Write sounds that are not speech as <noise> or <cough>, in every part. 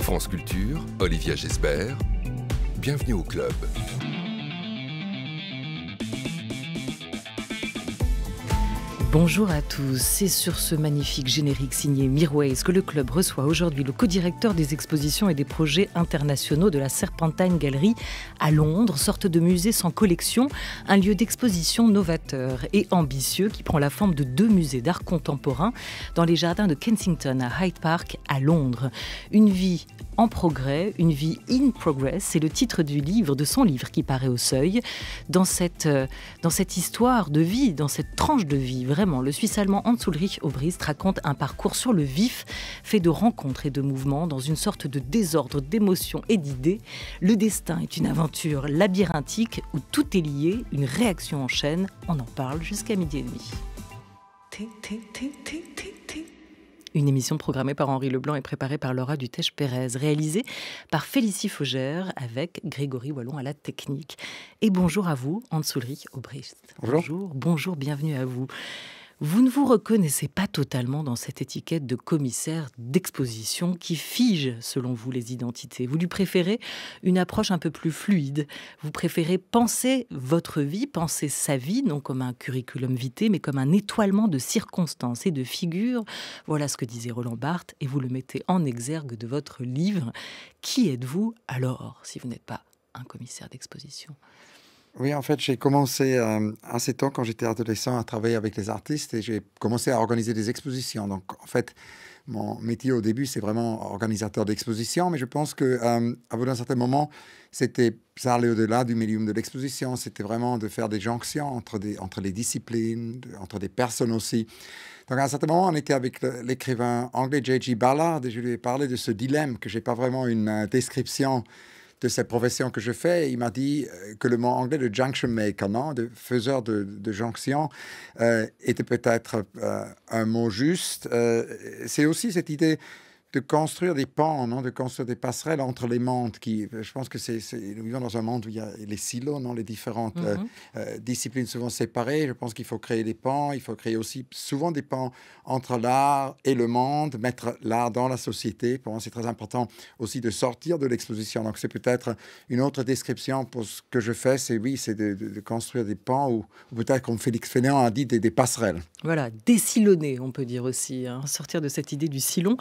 France Culture, Olivia Gesbert, bienvenue au club. Bonjour à tous, c'est sur ce magnifique générique signé Mirways que le club reçoit aujourd'hui le co-directeur des expositions et des projets internationaux de la Serpentine Gallery à Londres, sorte de musée sans collection, un lieu d'exposition novateur et ambitieux qui prend la forme de deux musées d'art contemporain dans les jardins de Kensington à Hyde Park à Londres. Une vie en progrès, une vie in progress, c'est le titre du livre, de son livre qui paraît au seuil. Dans cette, euh, dans cette histoire de vie, dans cette tranche de vie vraiment le Suisse allemand Hans Ulrich Obrist raconte un parcours sur le vif, fait de rencontres et de mouvements, dans une sorte de désordre d'émotions et d'idées. Le destin est une aventure labyrinthique où tout est lié, une réaction en chaîne. On en parle jusqu'à midi et demi. Une émission programmée par Henri Leblanc et préparée par Laura Dutèche-Pérez, réalisée par Félicie Faugère avec Grégory Wallon à la technique. Et bonjour à vous, Hans-Ulrich Aubrist. bonjour. Bonjour, bienvenue à vous. Vous ne vous reconnaissez pas totalement dans cette étiquette de commissaire d'exposition qui fige, selon vous, les identités. Vous lui préférez une approche un peu plus fluide. Vous préférez penser votre vie, penser sa vie, non comme un curriculum vitae, mais comme un étoilement de circonstances et de figures. Voilà ce que disait Roland Barthes, et vous le mettez en exergue de votre livre. Qui êtes-vous alors, si vous n'êtes pas un commissaire d'exposition oui, en fait, j'ai commencé euh, assez tôt, quand j'étais adolescent, à travailler avec les artistes et j'ai commencé à organiser des expositions. Donc, en fait, mon métier au début, c'est vraiment organisateur d'expositions, mais je pense que euh, un certain moment, c'était ça allait au-delà du médium de l'exposition. C'était vraiment de faire des jonctions entre, des, entre les disciplines, entre des personnes aussi. Donc, à un certain moment, on était avec l'écrivain anglais J.G. Ballard et je lui ai parlé de ce dilemme que j'ai pas vraiment une euh, description de cette profession que je fais, il m'a dit euh, que le mot anglais de junction maker, non, de faiseur de, de jonction, euh, était peut-être euh, un mot juste. c'est aussi cette idée de construire des pans, non, de construire des passerelles entre les mondes. Qui, euh, je pense que c'est, nous vivons dans un monde où il y a les silos, non, les différentes euh, mhm. euh, disciplines souvent séparées. Je pense qu'il faut créer des pans, Il faut créer aussi souvent des ponts entre l'art et le monde, mettre l'art dans la société. Pour moi, c'est très important aussi de sortir de l'exposition. Donc, c'est peut-être une autre description pour ce que je fais. C'est oui, c'est de, construire des pans ou, peut-être, comme Félix Fénéant a dit, des, passerelles. Voilà, désilonner, on peut dire aussi, hein. sortir de cette idée du silon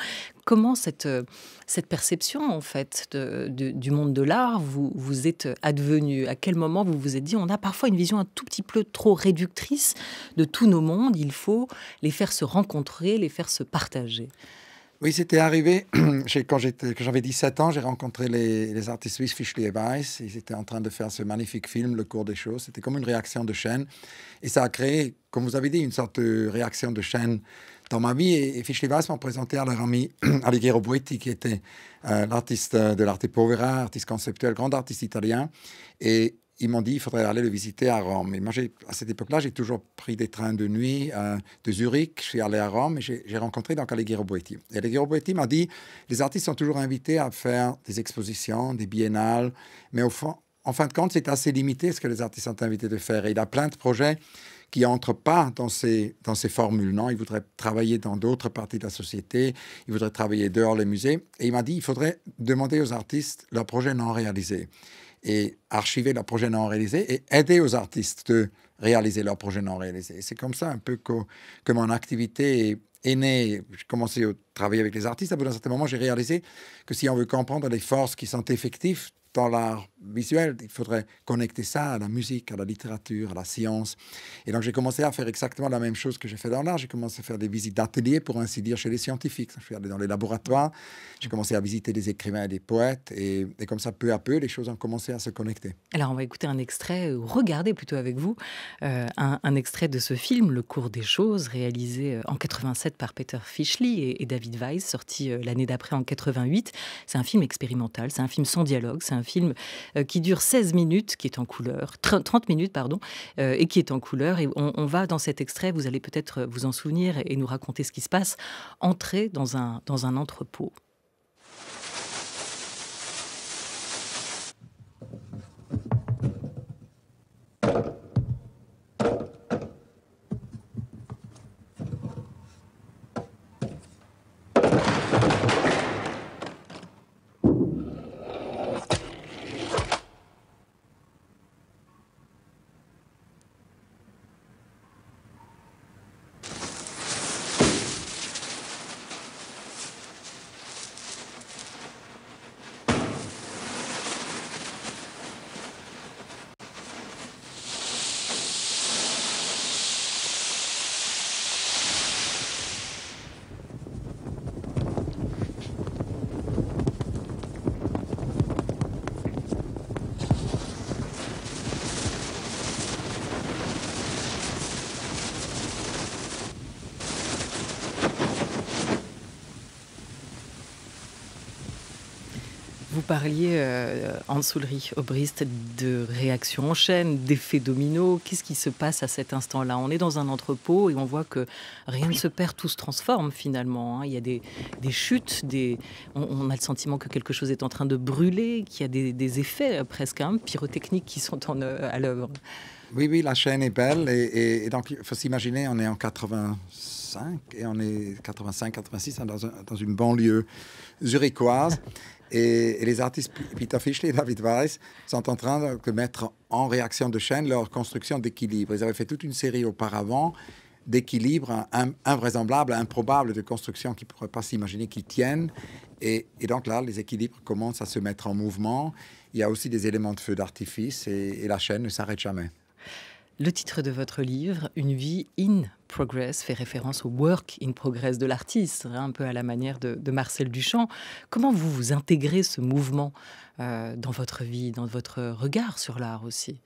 comment cette, euh, cette perception en fait du monde de l'art vous, vous êtes euh, advenue À quel moment vous vous êtes dit on a parfois une vision un tout petit peu trop réductrice de tous nos mondes, il faut les faire se rencontrer, les faire se partager oui, c'était arrivé <clears throat> quand j'avais 17 ans. J'ai rencontré les, artistes suisses Fischli et Weiss. Ils étaient en train de faire ce magnifique film, Le cours des choses. C'était comme une réaction de chaîne. Et ça a créé, comme vous avez dit, une sorte de réaction de chaîne dans Tomavi vie, Weiss m'a présenté à leur ami Alighiero <clears throat> Boetti, qui était euh, l'artiste euh, de l'arte povera, artiste conceptuel, grand artiste italien. Et ils m'ont dit qu'il faudrait aller le visiter à Rome. Et moi, à cette époque-là, j'ai toujours pris des trains de nuit euh, de Zurich. Je suis allé à Rome et j'ai rencontré donc Alighiero Boetti. Et Alighiero Boetti m'a dit les artistes sont toujours invités à faire des expositions, des biennales, mais en fin de compte, c'est assez limité ce que les artistes sont invités de faire. Et il a plein de projets qui n'entrent pas dans ces, dans ces formules. Non, il voudrait travailler dans d'autres parties de la société, il voudrait travailler dehors les musées. Et il m'a dit, il faudrait demander aux artistes leurs projets non réalisés et archiver leurs projets non réalisés et aider aux artistes de réaliser leurs projets non réalisés. C'est comme ça un peu que, que mon activité est née. J'ai commencé au travailler avec les artistes, à un certain moment, j'ai réalisé que si on veut comprendre les forces qui sont effectives dans l'art visuel, il faudrait connecter ça à la musique, à la littérature, à la science. Et donc j'ai commencé à faire exactement la même chose que j'ai fait dans l'art. J'ai commencé à faire des visites d'ateliers, pour ainsi dire, chez les scientifiques. Je suis allé dans les laboratoires, j'ai commencé à visiter des écrivains et des poètes. Et, comme ça, peu à peu, les choses ont commencé à se connecter. Alors on va écouter un extrait, ou euh, regarder plutôt avec vous, euh, un, extrait de ce film, Le cours des choses, réalisé euh, en 87 par Peter Fischli et David sorti euh, l'année d'après en 88. C'est un film expérimental, c'est un film sans dialogue, c'est un film euh, qui dure 16 minutes, qui est en couleur, 30 minutes, pardon, euh, et qui est en couleur. Et on, va dans cet extrait, vous allez peut-être vous en souvenir et nous raconter ce qui se passe, entrer dans un, dans un entrepôt. parliez, euh, en Soulry, au de réactions en chaîne, d'effets dominos. Qu'est-ce qui se passe à cet instant-là On est dans un entrepôt et on voit que rien ne se perd, tout se transforme finalement. Hein. Il y a des, des chutes, des... On, a le sentiment que quelque chose est en train de brûler, qu'il y a des, des effets euh, presque hein, pyrotechniques qui sont en, euh, à l'œuvre. Oui, oui, la chaîne est belle. Et, donc, il faut s'imaginer, on est en 86 et on est 85-86 hein, dans, une banlieue zurichoise. Et, les artistes Peter Fischler et David Weiss sont en train de mettre en réaction de chaîne leur construction d'équilibre. Ils avaient fait toute une série auparavant d'équilibre invraisemblable, improbable, de construction qui ne pourrait pas s'imaginer qu'ils tiennent. Et, donc là, les équilibres commencent à se mettre en mouvement. Il y a aussi des éléments de feu d'artifice et la chaîne ne s'arrête jamais. Le titre de votre livre, Une vie in progress fait référence au work in progress de l'artiste, hein, un peu à la manière de, Marcel Duchamp. Comment vous vous intégrez ce mouvement euh, dans votre vie, dans votre regard sur l'art aussi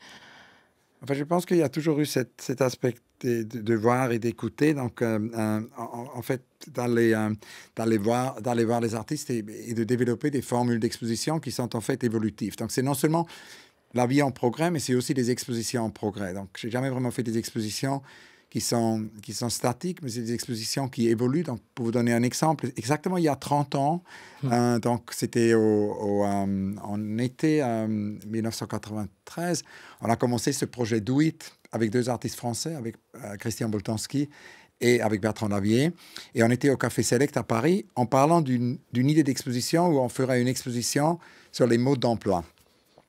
je pense qu'il y a toujours eu cet aspect de, voir et d'écouter. Donc, euh, en, fait, d'aller euh, voir, voir les artistes et, de développer des formules d'exposition qui sont en fait évolutives. Donc, c'est non seulement la vie en progrès, mais c'est aussi des expositions en progrès. Donc, j'ai jamais vraiment fait des expositions qui sont, qui sont statiques, mais c'est des expositions qui évoluent. Donc, pour vous donner un exemple, exactement il y a 30 ans, hmm. hein, donc c'était euh, en été 1993, euh, on a commencé ce projet Do avec deux artistes français, avec euh, Christian Boltanski et avec Bertrand Lavier. Et on était au Café Select à Paris en parlant d'une idée d'exposition où on ferait une exposition sur les modes d'emploi.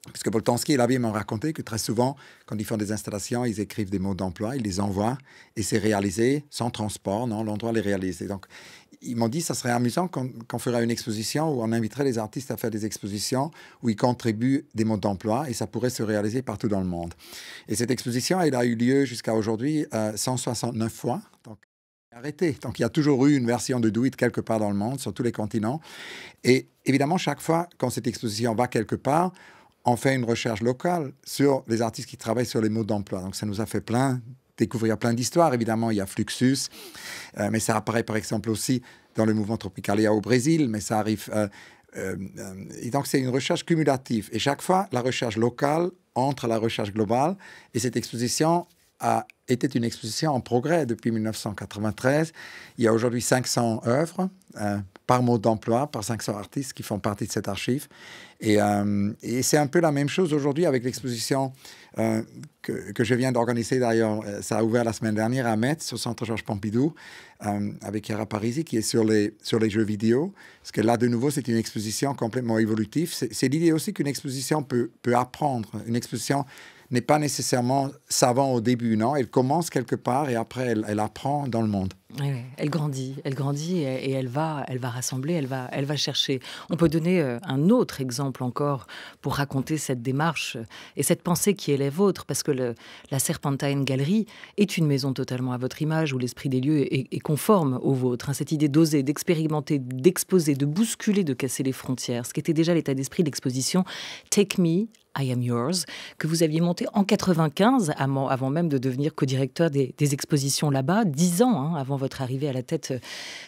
Parce que Boltanski et vie m'ont raconté que très souvent, quand ils font des installations, ils écrivent des mots d'emploi, ils les envoient et c'est réalisé sans transport, non, l'endroit les réalise. donc, ils m'ont dit, ça serait amusant qu'on ferait une exposition où on inviterait les artistes à faire des expositions où ils contribuent des mots d'emploi et ça pourrait se réaliser partout dans le monde. Et cette exposition, elle a eu lieu jusqu'à aujourd'hui 169 euh, fois. Donc, arrêté. Donc il y a toujours eu une version de Do It quelque part dans le monde, sur tous les continents. Et évidemment, chaque fois quand cette exposition va quelque part, on fait une recherche locale sur les artistes qui travaillent sur les mots d'emploi. Donc ça nous a fait plein découvrir plein d'histoires. Évidemment, il y a Fluxus, euh, mais ça apparaît par exemple aussi dans le mouvement Tropicalia au Brésil, mais ça arrive. Euh, euh, et donc, c'est une recherche cumulative. Et chaque fois, la recherche locale entre la recherche globale. Et cette exposition a était une exposition en progrès depuis 1993. Il y a aujourd'hui 500 œuvres euh, par mode d'emploi, par 500 artistes qui font partie de cet archive. Euh, et, c'est un peu la même chose aujourd'hui avec l'exposition euh, que, que, je viens d'organiser d'ailleurs. Ça a ouvert la semaine dernière à Metz, au Centre Georges Pompidou, avec Yara Parisi, qui est sur les, sur les jeux vidéo. Parce que là, de nouveau, c'est une exposition complètement évolutive. C'est l'idée aussi qu'une exposition peut, peut apprendre. Une exposition n'est pas nécessairement savant au début, non Elle commence quelque part et après, elle, elle apprend dans le monde elle grandit, elle grandit et, elle va, elle va rassembler, elle va, elle va chercher. On peut donner euh, un autre exemple encore pour raconter cette démarche euh, et cette pensée qui est la vôtre, parce que la Serpentine Gallery est une maison totalement à votre image où l'esprit des lieux est, conforme au vôtre. Hein. Cette idée d'oser, d'expérimenter, d'exposer, de bousculer, de casser les frontières, ce qui était déjà l'état d'esprit de l'exposition Take Me, I Am Yours, que vous aviez monté en 95, avant, même de devenir co-directeur des, expositions là-bas, dix ans hein, avant votre arrivée à la tête euh,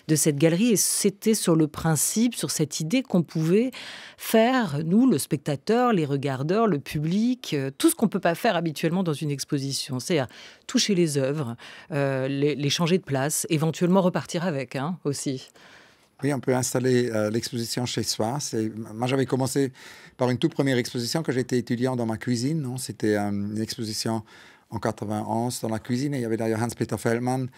de cette galerie. Et c'était sur le principe, sur cette idée qu'on pouvait faire, nous, le spectateur, les regardeurs, le public, euh, tout ce qu'on ne peut pas faire habituellement dans une exposition. C'est-à-dire toucher les œuvres, euh, les, changer de place, éventuellement repartir avec hein, aussi. Oui, on peut installer l'exposition chez soi. Moi, j'avais commencé par une toute première exposition que j'étais étudiant dans ma cuisine. C'était une exposition en 91 dans la cuisine. Et il y avait d'ailleurs Hans-Peter Feldman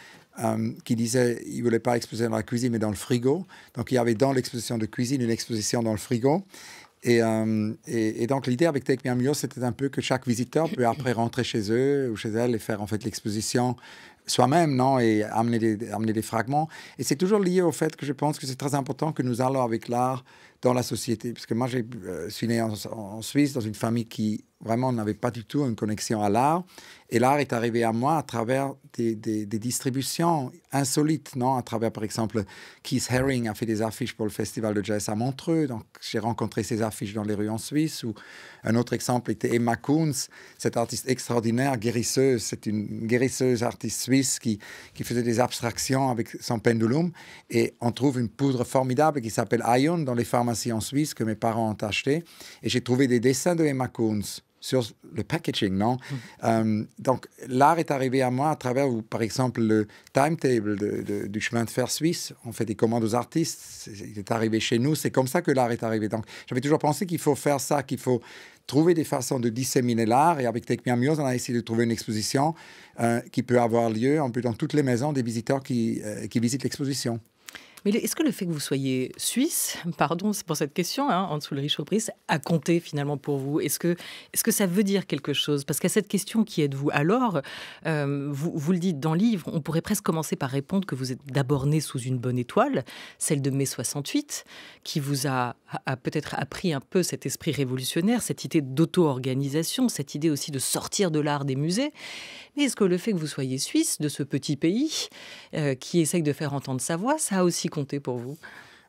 euh, qui disait qu'il ne voulait pas exposer dans la cuisine, mais dans le frigo. Donc, il y avait dans l'exposition de cuisine une exposition dans le frigo. Et, euh, et, donc, l'idée avec tech Me c'était un peu que chaque visiteur peut après rentrer chez eux ou chez elle et faire en fait l'exposition soi-même, non, et amener des, amener des fragments. Et c'est toujours lié au fait que je pense que c'est très important que nous allons avec l'art dans la société. Parce que moi, je euh, suis né en Suisse, dans une famille qui vraiment, on n'avait pas du tout une connexion à l'art. Et l'art est arrivé à moi à travers des, distributions insolites, non À travers, par exemple, Keith Haring a fait des affiches pour le Festival de Jazz à Montreux. Donc, j'ai rencontré ces affiches dans les rues en Suisse. Ou un autre exemple était Emma Kunz, cette artiste extraordinaire, guérisseuse. C'est une guérisseuse artiste suisse qui, qui faisait des abstractions avec son pendulum. Et on trouve une poudre formidable qui s'appelle Ion dans les pharmacies en Suisse que mes parents ont acheté. Et j'ai trouvé des dessins de Emma Kunz sur le packaging, non mm-hmm. euh, Donc, l'art est arrivé à moi à travers, par exemple, le timetable du chemin de fer suisse. On fait des commandes aux artistes. Il est arrivé chez nous. C'est comme ça que l'art est arrivé. Donc, j'avais toujours pensé qu'il faut faire ça, qu'il faut trouver des façons de disséminer l'art. Et avec TechMiaMuse, on a essayé de trouver une exposition euh, qui peut avoir lieu en plus dans toutes les maisons des visiteurs qui euh, visitent l'exposition. Mais est-ce que le fait que vous soyez suisse, <laughs> pardon c'est pour cette question, hein, en dessous le riche a compté finalement pour vous Est-ce que, est -ce que ça veut dire quelque chose Parce qu'à cette question, qui êtes-vous alors euh, vous, vous le dites dans le livre, on pourrait presque commencer par répondre que vous êtes d'abord né sous une bonne étoile, celle de mai 68, qui vous a, a peut-être appris un peu cet esprit révolutionnaire, cette idée d'auto-organisation, cette idée aussi de sortir de l'art des musées. Mais est-ce que le fait que vous soyez suisse, de ce petit pays, euh, qui essaye de faire entendre sa voix, ça a aussi pour vous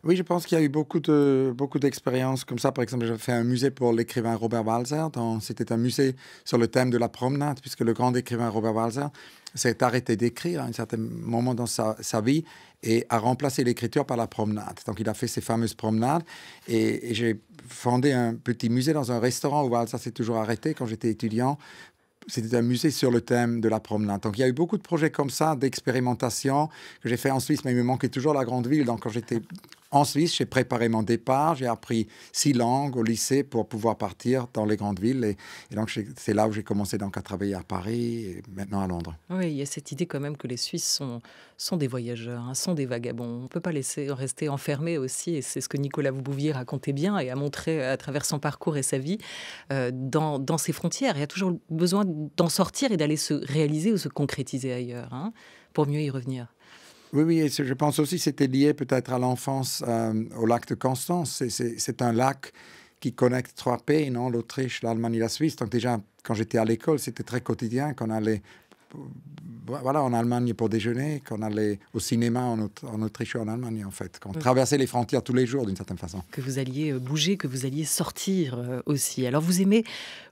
oui, je pense qu'il y a eu beaucoup de beaucoup d'expériences comme ça. Par exemple, j'ai fait un musée pour l'écrivain Robert Walzer. C'était un musée sur le thème de la promenade, puisque le grand écrivain Robert Walzer s'est arrêté d'écrire à un certain moment dans sa, vie et a remplacé l'écriture par la promenade. Donc, il a fait ses fameuses promenades. Et, et j'ai fondé un petit musée dans un restaurant où Walzer s'est toujours arrêté quand j'étais étudiant c'était un musée sur le thème de la promenade. Donc il y a eu beaucoup de projets comme ça, d'expérimentation que j'ai fait en Suisse, mais il me manquait toujours la grande ville. Donc quand j'étais en Suisse, j'ai préparé mon départ, j'ai appris six langues au lycée pour pouvoir partir dans les grandes villes. Et, donc, c'est là où j'ai commencé donc à travailler à Paris et maintenant à Londres. Oui, il y a cette idée quand même que les Suisses sont, des voyageurs, hein, sont des vagabonds. On ne peut pas laisser rester enfermé aussi. Et c'est ce que Nicolas Boubouvier racontait bien et a montré à travers son parcours et sa vie euh, dans, ses frontières. Il y a toujours besoin d'en sortir et d'aller se réaliser ou se concrétiser ailleurs hein, pour mieux y revenir. Oui, oui, je pense aussi que c'était lié peut-être à l'enfance euh, au lac de Constance. C'est un lac qui connecte trois pays, non l'Autriche, l'Allemagne et la Suisse. Donc déjà, quand j'étais à l'école, c'était très quotidien qu'on allait voilà, en Allemagne pour déjeuner, qu'on allait au cinéma en, en Autriche ou en Allemagne, en fait, qu'on traversait les frontières tous les jours, d'une certaine façon. Que vous alliez euh, bouger, que vous alliez sortir euh, aussi. Alors, vous aimez,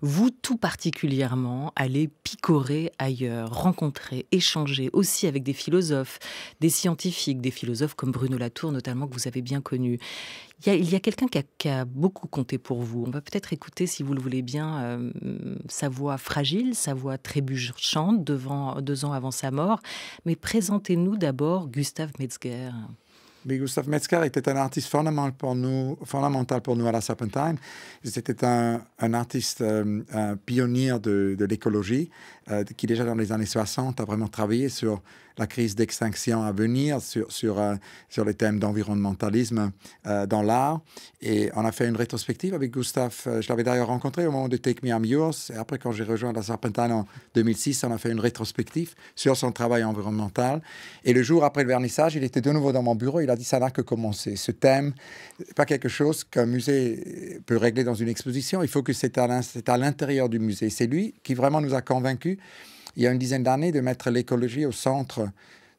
vous tout particulièrement, aller picorer ailleurs, rencontrer, échanger aussi avec des philosophes, des scientifiques, des philosophes comme Bruno Latour, notamment, que vous avez bien connu. Il y a, a quelqu'un qui, a, beaucoup compté pour vous. On va peut-être écouter, si vous le voulez bien, euh, sa voix fragile, sa voix trébuchante devant deux ans avant sa mort. Mais présentez-nous d'abord Gustave Metzger. Mais Gustav Metzger était un artiste fondamental pour nous, fondamental pour nous à la Serpentine. C'était un, artiste euh, pionnier de, l'écologie euh, qui, déjà dans les années 60, a vraiment travaillé sur la crise d'extinction à venir, sur, sur, euh, sur les thèmes d'environnementalisme euh, dans l'art. Et on a fait une rétrospective avec Gustave. Euh, je l'avais d'ailleurs rencontré au moment de Take Me I'm Yours. Et après, quand j'ai rejoint la Serpentine en 2006, on a fait une rétrospective sur son travail environnemental. Et le jour après le vernissage, il était de nouveau dans mon bureau. Il a dit, ça n'a que commencé. Ce thème, pas quelque chose qu'un musée peut régler dans une exposition. Il faut que c'est à l'intérieur du musée. C'est lui qui vraiment nous a convaincus il y a une dizaine d'années, de mettre l'écologie au centre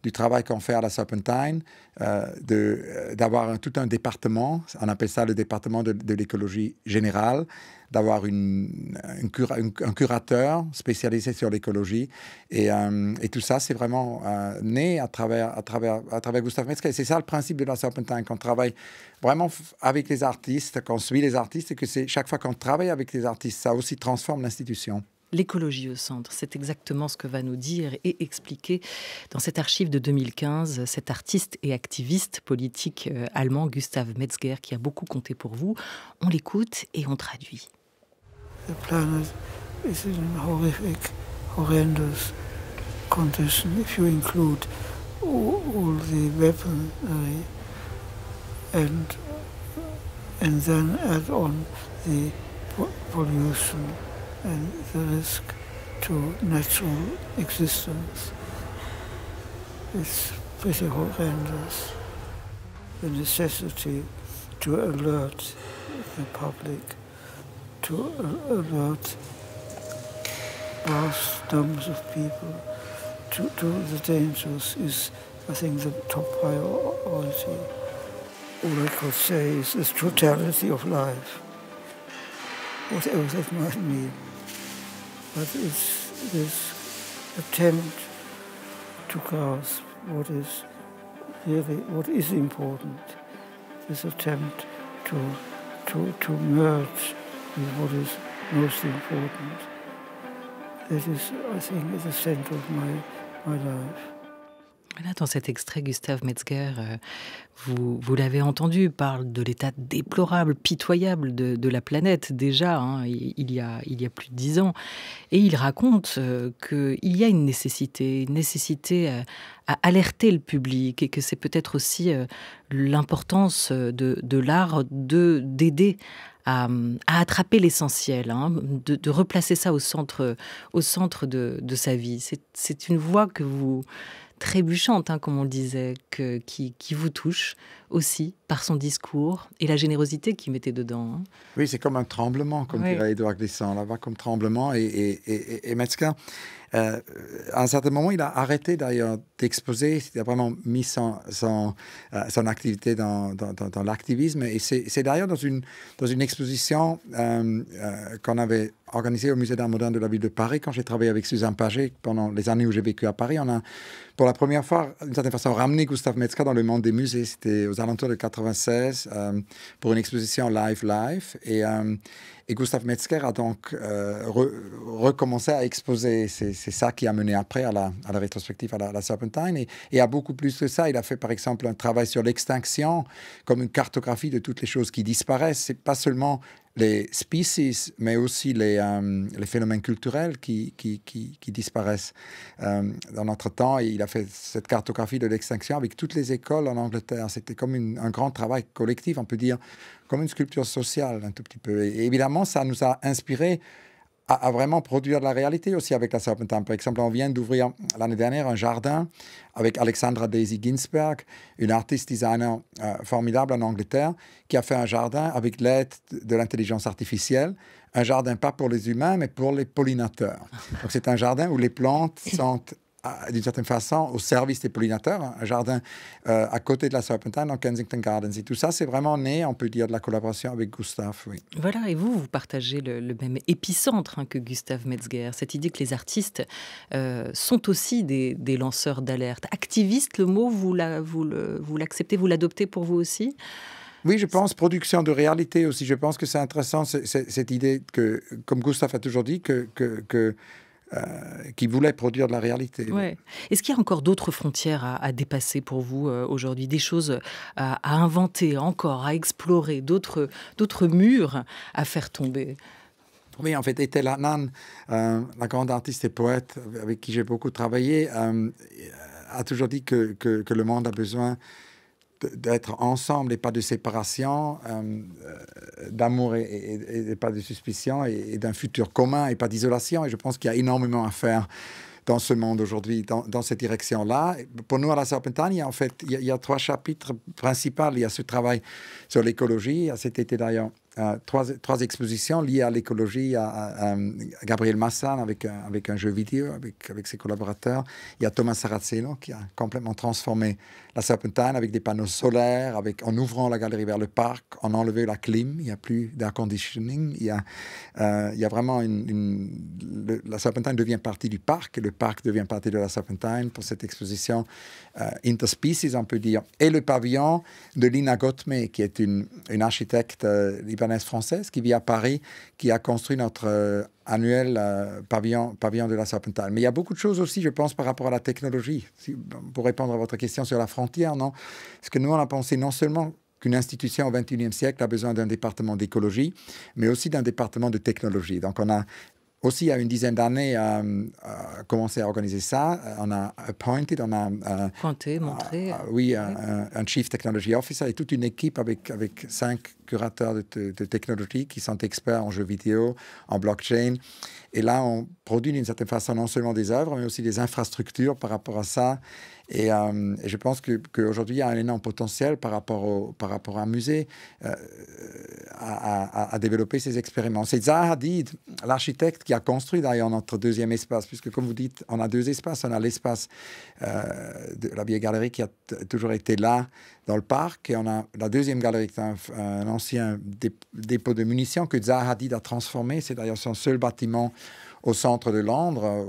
du travail qu'on fait à la Serpentine, euh, euh, d'avoir tout un département, on appelle ça le département de, l'écologie générale, d'avoir un curateur spécialisé sur l'écologie. Et, euh, tout ça, c'est vraiment né à travers, à, travers, à Gustave Metzger. C'est ça le principe de la Serpentine, qu'on travaille vraiment avec les artistes, qu'on suit les artistes, et que chaque fois qu'on travaille avec les artistes, ça aussi transforme l'institution l'écologie au centre. C'est exactement ce que va nous dire et expliquer dans cet archive de 2015 cet artiste et activiste politique euh, allemand Gustav Metzger qui a beaucoup compté pour vous. On l'écoute et on traduit. The planet is horrendous condition if you include all the weaponry and and then add on the pollution. and the risk to natural existence. It's pretty horrendous. The necessity to alert the public, to alert vast numbers of people to, to the dangers is, I think, the top priority. All I could say is the totality of life, whatever that might mean but it's this attempt to grasp what is really what is important. This attempt to to to merge with what is most important. That is, I think, at the centre of my my life. Là, dans cet extrait, Gustave Metzger, euh, vous, vous l'avez entendu, parle de l'état déplorable, pitoyable de, la planète déjà, hein, il, y a, il y a plus de dix ans. Et il raconte euh, qu'il y a une nécessité, une nécessité à, alerter le public et que c'est peut-être aussi euh, l'importance de, l'art de, d'aider à, attraper l'essentiel, hein, de, replacer ça au centre, au centre de, sa vie. C'est, c'est une voie que vous trébuchante, hein, comme on le disait, que, qui, qui vous touche aussi par son discours et la générosité qu'il mettait dedans. Hein. Oui, c'est comme un tremblement, comme dirait Edouard Glissant, là-bas, comme tremblement. Et, et, euh, à un certain moment, il a arrêté d'ailleurs d'exposer, il a vraiment mis son, son euh, activité dans, dans, l'activisme. Et c'est d'ailleurs dans une, dans une exposition euh, qu'on avait organisée au Musée d'art moderne de la ville de Paris, quand j'ai travaillé avec Suzanne Paget pendant les années où j'ai vécu à Paris, on a, pour la première fois, d'une certaine façon, ramené Gustave Metzger dans le monde des musées. C'était alentours de 96 euh, pour une exposition live live et euh, et Gustav Metzger a donc euh, recommencé à exposer. C'est ça qui a mené après à la, rétrospective à la, Serpentine. Et, et, à beaucoup plus que ça, il a fait par exemple un travail sur l'extinction, comme une cartographie de toutes les choses qui disparaissent. C'est pas seulement les species, mais aussi les, euh, les phénomènes culturels qui, qui, qui, disparaissent. Euh, dans notre temps, il a fait cette cartographie de l'extinction avec toutes les écoles en Angleterre. C'était comme un grand travail collectif, on peut dire, comme une sculpture sociale un tout petit peu. Et évidemment, ça nous a inspiré à, vraiment produire de la réalité aussi avec la Serpentine. Par exemple, on vient d'ouvrir l'année dernière un jardin avec Alexandra Daisy Ginsberg, une artiste designer euh, formidable en Angleterre, qui a fait un jardin avec l'aide de l'intelligence artificielle, un jardin pas pour les humains, mais pour les pollinateurs. Donc c'est un jardin où les plantes <laughs> sont d'une certaine façon au service des pollinateurs, hein, un jardin euh, à côté de la Serpentine en Kensington Gardens. Et tout ça, c'est vraiment né, on peut dire, de la collaboration avec Gustave. Oui. Voilà, et vous, vous partagez le, même épicentre hein, que Gustave Metzger, cette idée que les artistes euh, sont aussi des, lanceurs d'alerte. Activiste, le mot, vous l'acceptez, vous l'adoptez pour vous aussi oui, je pense production de réalité aussi. Je pense que c'est intéressant cette idée que, comme Gustave a toujours dit, que, que, que euh, qui voulait produire de la réalité. Est-ce qu'il y a encore d'autres frontières à, dépasser pour vous euh, aujourd'hui, des choses à, inventer encore, à explorer, d'autres murs à faire tomber oui, en fait, Ethel Annan, euh, la grande artiste et poète avec qui j'ai beaucoup travaillé, a toujours dit que, que, que, le monde a besoin d'être ensemble et pas de séparation, euh, euh, d'amour et, pas de suspicion, et, d'un futur commun et pas d'isolation. Et je pense qu'il y a énormément à faire dans ce monde aujourd'hui, dans, cette direction-là. Pour nous, à la Serpentagne, il y a en fait il y trois chapitres principaux. Il y a ce travail sur l'écologie, à cet été d'ailleurs euh, trois, trois, expositions liées à l'écologie, il y a Gabriel Massan avec, euh, avec un jeu vidéo, avec, avec ses collaborateurs. Il y a Thomas Saraceno qui a complètement transformé la Serpentine avec des panneaux solaires, avec, en ouvrant la galerie vers le parc, en enlevant la clim, il n'y a plus d'air conditioning. Il y a, euh, il y a vraiment une... la Serpentine devient partie du parc et le parc devient partie de la Serpentine pour cette exposition euh, interspecies, on peut dire, et le pavillon de Lina Gottme, qui est une, architecte euh, libanaise française qui vit à Paris, qui a construit notre euh, annuel pavillon, pavillon de la Serpentale. Mais il y a beaucoup de choses aussi, je pense, par rapport à la technologie. pour répondre à votre question sur la frontière, non Ce que nous, on a pensé non seulement qu'une institution au XXIe siècle a besoin d'un département d'écologie, mais aussi d'un département de technologie. Donc on a aussi, il y a une dizaine d'années, euh, a euh, commencé à organiser ça. Euh, on a appointé on a... Euh, montré. oui, Un, Chief Technology Officer et toute une équipe avec, avec cinq curateurs de, de, technologie qui sont experts en jeux vidéo, en blockchain. Et là, on produit d'une certaine façon non seulement des œuvres, mais aussi des infrastructures par rapport à ça. Euh, et, je pense qu'aujourd'hui, il y a un énorme potentiel par rapport, au, par rapport à un musée euh, à, développer ces expériments. C'est Zaha Hadid, l'architecte qui a construit d'ailleurs notre deuxième espace, puisque comme vous dites, on a deux espaces. On a l'espace euh, de la vieille galerie qui a toujours été là, dans le parc. Et on a la deuxième galerie, qui est un, ancien dépôt de munitions que Zaha Hadid a transformé. C'est d'ailleurs son seul bâtiment au centre de Londres. Euh,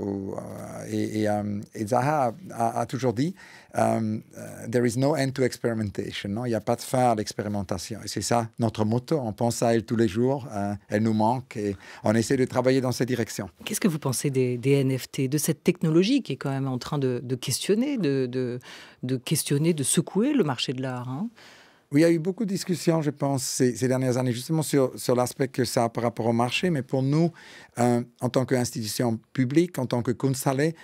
euh, euh, et, Zaha a, toujours dit There is no end to experimentation. Il n'y a pas de fin à l'expérimentation. Et c'est ça notre motto, On pense à elle tous les jours. elle nous manque et on essaie de travailler dans cette direction. Qu'est-ce que vous pensez des, NFT, de cette technologie qui est quand même en train de, questionner, de, questionner, de secouer le marché de l'art hein oui, il y a eu beaucoup de discussions, je pense, ces, dernières années, justement sur, sur l'aspect que ça a par rapport au marché. Mais pour nous, euh, en tant qu'institution publique, en tant que consulé,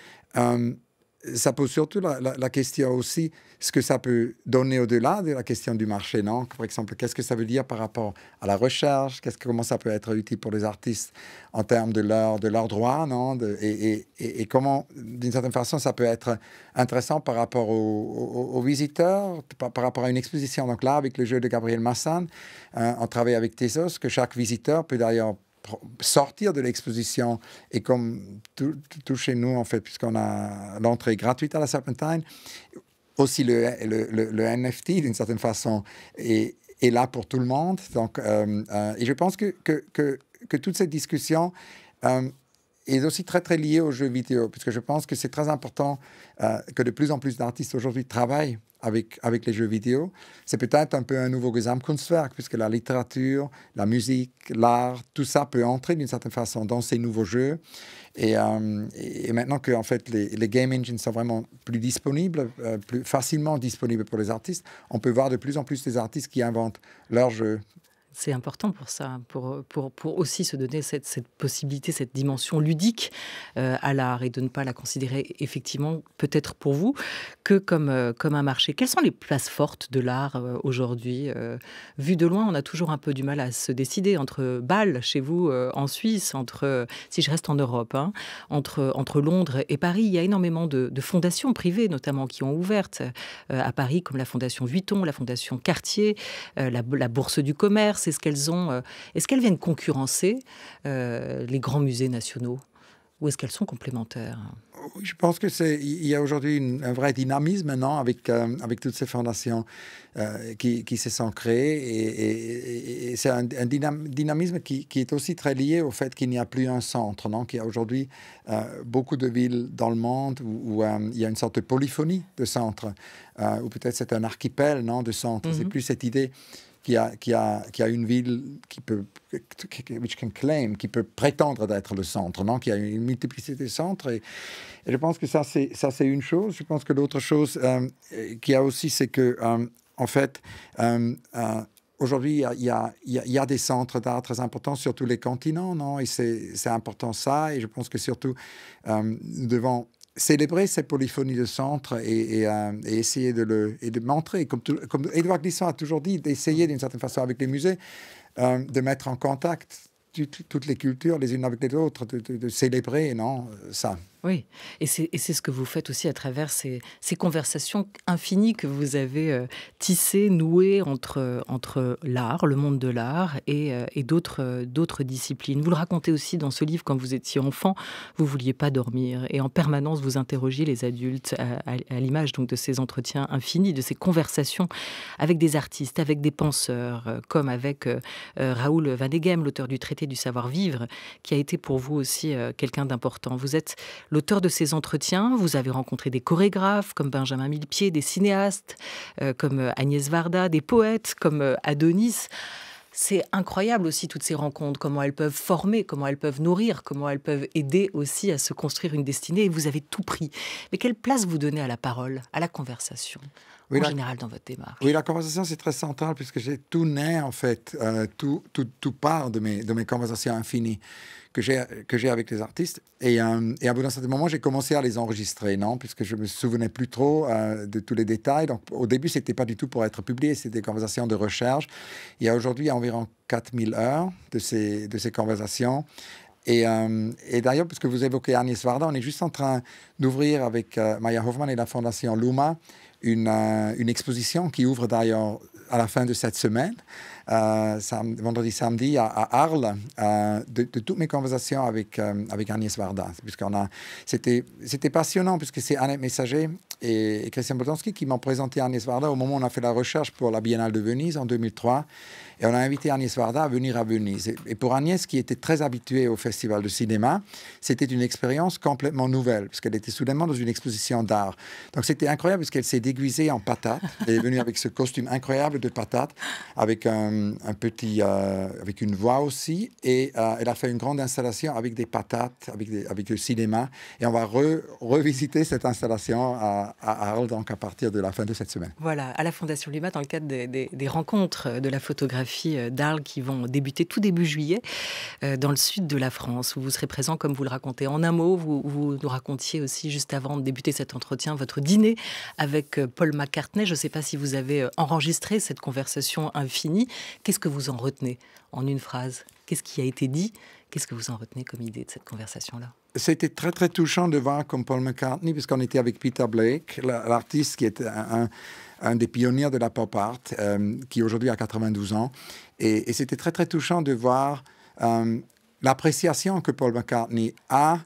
ça pose surtout la, question aussi ce que ça peut donner au-delà de la question du marché, non Par exemple, qu'est-ce que ça veut dire par rapport à la recherche quest que comment ça peut être utile pour les artistes en termes de leurs de leurs droits, non de, et, comment, d'une certaine façon, ça peut être intéressant par rapport aux, visiteurs, par, rapport à une exposition. Donc là, avec le jeu de Gabriel Massan, en hein, on travaille avec Tezos, que chaque visiteur peut d'ailleurs sortir de l'exposition. Et comme tout, chez nous, en fait, puisqu'on a l'entrée gratuite à la Serpentine, aussi le, NFT, d'une certaine façon, est, là pour tout le monde. Donc, euh, euh, et je pense que, que, toute cette discussion euh, est aussi très, très liée aux jeux vidéo, puisque je pense que c'est très important que de plus en plus d'artistes aujourd'hui travaillent avec, avec les jeux vidéo, c'est peut-être un peu un nouveau Gesamtkunstwerk, puisque la littérature, la musique, l'art, tout ça peut entrer d'une certaine façon dans ces nouveaux jeux. Et, euh, maintenant que fait, les, game engines sont vraiment plus disponibles, euh, plus facilement disponibles pour les artistes, on peut voir de plus en plus des artistes qui inventent leurs jeux c'est important pour ça, pour, pour, pour, aussi se donner cette, cette possibilité, cette dimension ludique euh, à l'art et de ne pas la considérer effectivement, peut-être pour vous, que comme, euh, comme un marché. Quelles sont les places fortes de l'art euh, aujourd'hui Vu de loin, on a toujours un peu du mal à se décider entre Bâle, chez vous, en Suisse, entre, si je reste en Europe, hein, entre, entre Londres et Paris. Il y a énormément de, fondations privées, notamment, qui ont ouvert à Paris, comme la Fondation Vuitton, la Fondation Cartier, la Bourse du Commerce est-ce qu'elles ont, euh, est-ce qu'elles viennent concurrencer euh, les grands musées nationaux ou est-ce qu'elles sont complémentaires Je pense que c'est il y a aujourd'hui un vrai dynamisme maintenant euh, avec toutes ces fondations qui, se sont créées et, c'est un, dynamisme qui, est aussi très lié au fait qu'il n'y a plus un centre, non Qu'il y a aujourd'hui beaucoup de villes dans le monde où, il y a une sorte de polyphonie de centres ou peut-être c'est un archipel, non, de centres. C'est mhm. plus cette idée qui a, qui a, qui a une ville qui peut, which can claim, qui peut prétendre d'être le centre, non Qui a une multiplicité de centres. Et, je pense que ça, c'est, ça, c'est une chose. Je pense que l'autre chose euh, qui qu'il y a aussi, c'est que, euh, en fait, euh, Aujourd'hui, il y, a, il, il y a, des centres d'art très importants sur tous les continents, non Et c'est important ça. Et je pense que surtout, nous devons célébrer cette polyphonie de centre euh, et, essayer de le et de montrer, comme, Edouard Glissant a toujours dit, d'essayer d'une certaine façon avec les musées euh, de mettre en contact toutes les cultures les unes avec les autres, de, de, de célébrer, non, ça. Oui, et c'est ce que vous faites aussi à travers ces, conversations infinies que vous avez euh, tissées, nouées entre, entre l'art, le monde de l'art et, euh, euh, d'autres disciplines. Vous le racontez aussi dans ce livre, quand vous étiez enfant, vous vouliez pas dormir et en permanence vous interrogiez les adultes à, l'image donc de ces entretiens infinis, de ces conversations avec des artistes, avec des penseurs, comme avec Raoul Van l'auteur du traité du savoir-vivre, qui a été pour vous aussi quelqu'un d'important. Vous êtes l'auteur de ces entretiens. Vous avez rencontré des chorégraphes comme Benjamin Millepied, des cinéastes euh, comme euh, Agnès Varda, des poètes comme euh, Adonis. C'est incroyable aussi toutes ces rencontres, comment elles peuvent former, comment elles peuvent nourrir, comment elles peuvent aider aussi à se construire une destinée. Et vous avez tout pris. Mais quelle place vous donnez à la parole, à la conversation en général dans votre démarche Oui, la conversation, c'est très central puisque tout naît, en fait, euh, tout, part de mes, de mes conversations infinies que j'ai avec les artistes. Euh, et, à bout d'un certain moment, j'ai commencé à les enregistrer, non Puisque je me souvenais plus trop euh, de tous les détails. Donc, au début, c'était pas du tout pour être publié, c'était des conversations de recherche. Il y a aujourd'hui environ 4000 heures de ces, de ces conversations. Et, d'ailleurs, puisque vous évoquez Agnès Varda, on est juste en train d'ouvrir avec Maya Hoffman et la Fondation Luma euh, une, exposition qui ouvre d'ailleurs à la fin de cette semaine, euh, vendredi, samedi, à, Arles, euh, de, toutes mes conversations avec, avec Agnès Varda. c'était, c'était passionnant, puisque c'est Annette Messager et, Christian Boltanski qui m'ont présenté Agnès Varda au moment où on a fait la recherche pour la Biennale de Venise en 2003. Et on a invité Agnès Varda à venir à Venise. Et pour Agnès, qui était très habituée au festival de cinéma, c'était une expérience complètement nouvelle, parce qu'elle était soudainement dans une exposition d'art. Donc c'était incroyable, parce qu'elle s'est déguisée en patate. Elle est venue avec ce costume incroyable de patate, avec un, petit, euh, avec une voix aussi. Et euh, elle a fait une grande installation avec des patates, avec, des, avec le cinéma. Et on va revisiter cette installation à, Arles, donc à partir de la fin de cette semaine. Voilà, à la Fondation Lima, dans le cadre des rencontres de la photographie filles euh, d'Arles qui vont débuter tout début juillet euh, dans le sud de la France, où vous serez présent, comme vous le racontez. En un mot, vous, nous racontiez aussi, juste avant de débuter cet entretien, votre dîner avec euh, Paul McCartney. Je ne sais pas si vous avez enregistré cette conversation infinie. Qu'est-ce que vous en retenez en une phrase Qu'est-ce qui a été dit Qu'est-ce que vous en retenez comme idée de cette conversation-là C'était très très touchant de voir comme Paul McCartney, puisqu'on était avec Peter Blake, l'artiste qui est un un des pionniers de la pop art, euh, qui aujourd'hui a 92 ans. Et, c'était très, très touchant de voir euh, l'appréciation que Paul McCartney a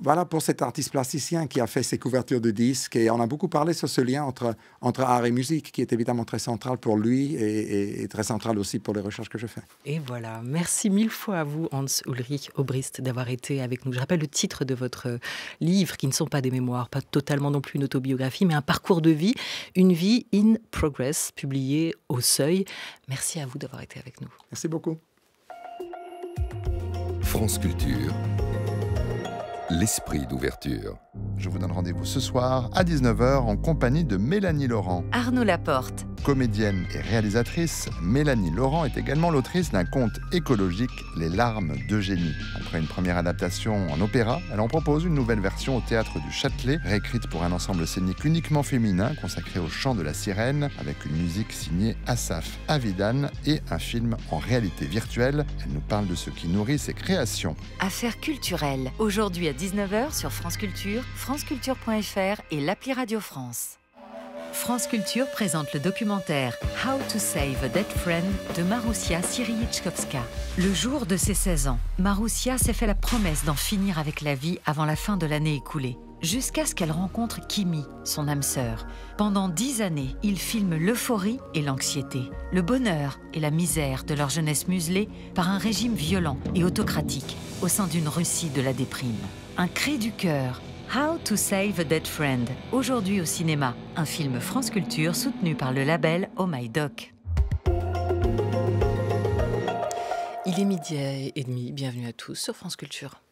voilà pour cet artiste plasticien qui a fait ses couvertures de disques. Et on a beaucoup parlé sur ce lien entre, entre art et musique, qui est évidemment très central pour lui et, très central aussi pour les recherches que je fais. Et voilà. Merci mille fois à vous, Hans Ulrich Obrist, d'avoir été avec nous. Je rappelle le titre de votre livre, qui ne sont pas des mémoires, pas totalement non plus une autobiographie, mais un parcours de vie, une vie in progress, publiée au seuil. Merci à vous d'avoir été avec nous. Merci beaucoup. France Culture l'esprit d'ouverture. Je vous donne rendez-vous ce soir à 19h en compagnie de Mélanie Laurent. Arnaud Laporte. Comédienne et réalisatrice, Mélanie Laurent est également l'autrice d'un conte écologique, Les larmes d'Eugénie. Après une première adaptation en opéra, elle en propose une nouvelle version au théâtre du Châtelet, réécrite pour un ensemble scénique uniquement féminin consacré au chant de la sirène, avec une musique signée Asaf Avidan et un film en réalité virtuelle. Elle nous parle de ce qui nourrit ses créations. Affaires culturelles, aujourd'hui à 19h sur France Culture franceculture.fr et l'appli Radio France. France Culture présente le documentaire How to Save a Dead Friend de Marussia Siriichkovska. Le jour de ses 16 ans, maroussia s'est fait la promesse d'en finir avec la vie avant la fin de l'année écoulée, jusqu'à ce qu'elle rencontre Kimi, son âme sœur. Pendant dix années, ils filment l'euphorie et l'anxiété, le bonheur et la misère de leur jeunesse muselée par un régime violent et autocratique au sein d'une Russie de la déprime. Un cri du cœur How to Save a Dead Friend, aujourd'hui au cinéma, un film France Culture soutenu par le label Oh My Doc. Il est midi et demi, bienvenue à tous sur France Culture.